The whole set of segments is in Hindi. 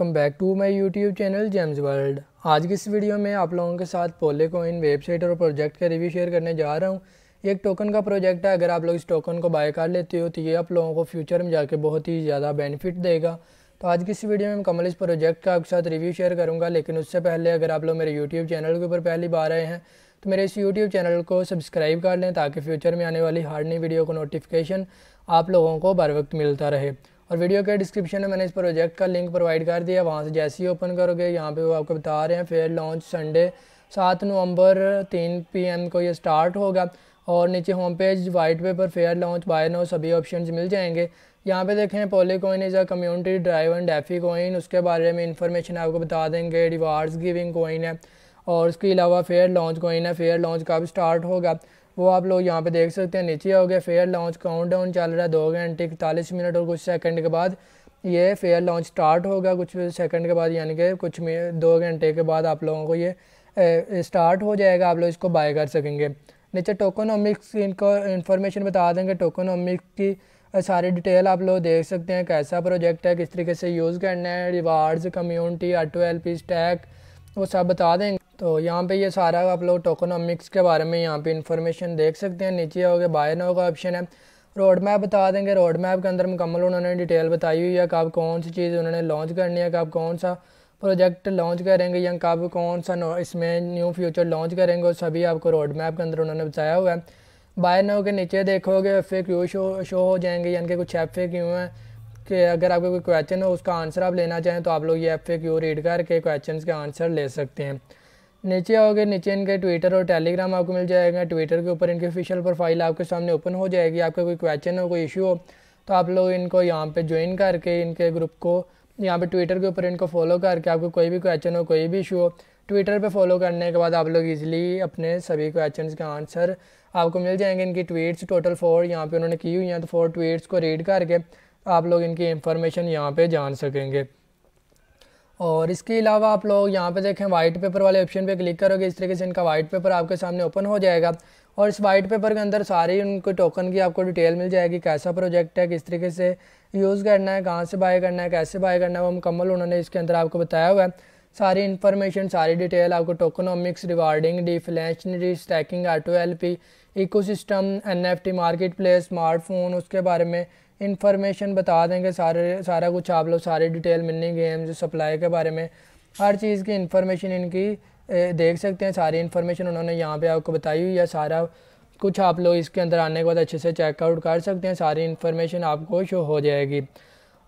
welcome back to my YouTube channel James World आज की इस वीडियो में आप लोगों के साथ पोले इन वेबसाइट और प्रोजेक्ट का रिव्यू शेयर करने जा रहा हूँ ये एक टोकन का प्रोजेक्ट है अगर आप लोग इस टोकन को बाय कर लेते हो तो ये आप लोगों को फ्यूचर में जाके बहुत ही ज़्यादा बेनिफिट देगा तो आज की इस वीडियो में कमल इस प्रोजेक्ट का आपके साथ रिव्यू शेयर करूँगा लेकिन उससे पहले अगर आप लोग मेरे यूट्यूब चैनल के ऊपर पहली बार आए हैं तो मेरे इस यूट्यूब चैनल को सब्सक्राइब कर लें ताकि फ्यूचर में आने वाली हर नई वीडियो को नोटिफिकेशन आप लोगों को बर वक्त मिलता रहे और वीडियो के डिस्क्रिप्शन में मैंने इस प्रोजेक्ट का लिंक प्रोवाइड कर दिया वहाँ से जैसे ही ओपन करोगे यहाँ पे वो आपको बता रहे हैं फेयर लॉन्च संडे सात नवंबर तीन पीएम को ये स्टार्ट होगा और नीचे home page white paper fair launch buy now सभी ऑप्शन मिल जाएंगे यहाँ पे देखें Poly coin is a community drive and DeFi coin उसके बारे में इंफॉर्मेशन आपको बता देंगे रिवार्ड्स गिविंग कोइन है और उसके अलावा फेयर लॉन्च कोइन है फेयर लॉन्च कब स्टार्ट होगा वो आप लोग यहाँ पे देख सकते हैं नीचे हो गया फेयर लॉन्च काउंटडाउन चल रहा है दो घंटे इकतालीस मिनट और कुछ सेकंड के बाद ये फेयर लॉन्च स्टार्ट होगा कुछ सेकंड के बाद यानी कि कुछ दो घंटे के बाद आप लोगों को ये स्टार्ट हो जाएगा आप लोग इसको बाय कर सकेंगे नीचे टोकोनॉमिक्स इनको इन्फॉर्मेशन बता देंगे टोकोनॉमिक्स की सारी डिटेल आप लोग देख सकते हैं कैसा प्रोजेक्ट है किस तरीके से यूज़ करना है rewards community auto L P stack वो सब बता देंगे तो यहाँ पे ये सारा आप लोग टोकोनॉमिक्स के बारे में यहाँ पे इन्फॉर्मेशन देख सकते हैं नीचे होगा बाय नो का ऑप्शन है रोड मैप बता देंगे रोड मैप के अंदर मुकम्मल उन्होंने डिटेल बताई हुई है कब कौन सी चीज़ उन्होंने लॉन्च करनी है कब कौन सा प्रोजेक्ट लॉन्च करेंगे या कब कौन सा इसमें न्यू फ्यूचर लॉन्च करेंगे और सभी आपको रोड मैप के अंदर उन्होंने बताया हुआ है बाय नो के नीचे देखोगे F A Q show show हो जाएंगे यानी कि कुछ एफ ए क्यू हैं कि अगर आपको कोई क्वेश्चन हो उसका आंसर आप लेना चाहें तो आप लोग ये एफ ए क्यू रीड करके क्वेश्चन के आंसर ले सकते हैं नीचे आओगे नीचे इनके ट्विटर और टेलीग्राम आपको मिल जाएगा ट्विटर के ऊपर इनके ऑफिशियल प्रोफाइल आपके सामने ओपन हो जाएगी आपका कोई क्वेश्चन हो कोई इशू हो तो आप लोग इनको यहाँ पे ज्वाइन करके इनके ग्रुप को यहाँ पे ट्विटर के ऊपर इनको फॉलो करके आपको कोई भी क्वेश्चन हो कोई भी इशू हो ट्विटर पर फॉलो करने के बाद आप लोग ईजिली अपने सभी क्वेश्चन के आंसर आपको मिल जाएंगे इनकी ट्वीट्स टोटल फोर यहाँ पे उन्होंने की हुई हैं तो फोर ट्वीट्स को रीड करके आप लोग इनकी इन्फॉर्मेशन यहाँ पर जान सकेंगे और इसके अलावा आप लोग यहाँ पे देखें वाइट पेपर वाले ऑप्शन पे क्लिक करोगे इस तरीके से इनका वाइट पेपर आपके सामने ओपन हो जाएगा और इस वाइट पेपर के अंदर सारी उनके टोकन की आपको डिटेल मिल जाएगी कैसा प्रोजेक्ट है किस तरीके से यूज़ करना है कहाँ से बाय करना है कैसे बाय करना है वो मुकम्मल उन्होंने इसके अंदर आपको बताया हुआ है सारी इन्फॉर्मेशन सारी डिटेल आपको tokenomics rewarding deflationary staking auto L P ecosystem N F T marketplace smartphone उसके बारे में इन्फॉर्मेशन बता देंगे सारे सारा कुछ आप लोग सारी डिटेल मिलनी गेम्स सप्लाई के बारे में हर चीज़ की इन्फॉर्मेशन इनकी देख सकते हैं सारी इन्फॉर्मेशन उन्होंने यहाँ पे आपको बताई हुई है सारा कुछ आप लोग इसके अंदर आने के बाद अच्छे से चेकआउट कर सकते हैं सारी इन्फॉर्मेशन आपको शो हो जाएगी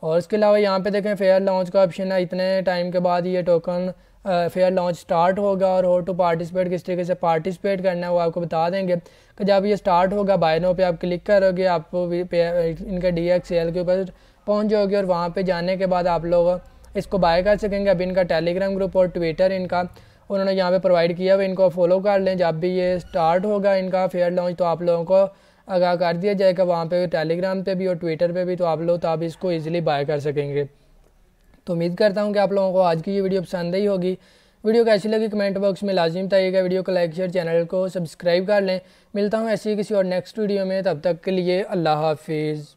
और इसके अलावा यहाँ पे देखें फेयर लॉन्च का ऑप्शन है इतने टाइम के बाद ये टोकन फेयर लॉन्च स्टार्ट होगा और हो टू पार्टिसिपेट किस तरीके से पार्टिसिपेट करना है वो आपको बता देंगे कि जब ये स्टार्ट होगा नो पे आप क्लिक करोगे आप इनके डी एक्स के ऊपर पहुँच जाओगे और वहाँ पर जाने के बाद आप लोग इसको बाय कर सकेंगे अब इनका टेलीग्राम ग्रुप और ट्विटर इनका उन्होंने यहाँ पर प्रोवाइड किया हुआ इनको फॉलो कर लें जब भी ये स्टार्ट होगा इनका फेयर लॉन्च तो आप लोगों को आगा कर दिया जाएगा वहाँ पे टेलीग्राम पे भी और ट्विटर पे भी तो आप लोग तो आप इसको ईजिली बाय कर सकेंगे तो उम्मीद करता हूँ कि आप लोगों को आज की ये वीडियो पसंद ही होगी वीडियो कैसी लगी कमेंट बॉक्स में लाजिम बताइएगा वीडियो को लाइक शेयर चैनल को सब्सक्राइब कर लें मिलता हूँ ऐसी किसी और नेक्स्ट वीडियो में तब तक के लिए अल्लाह हाफिज़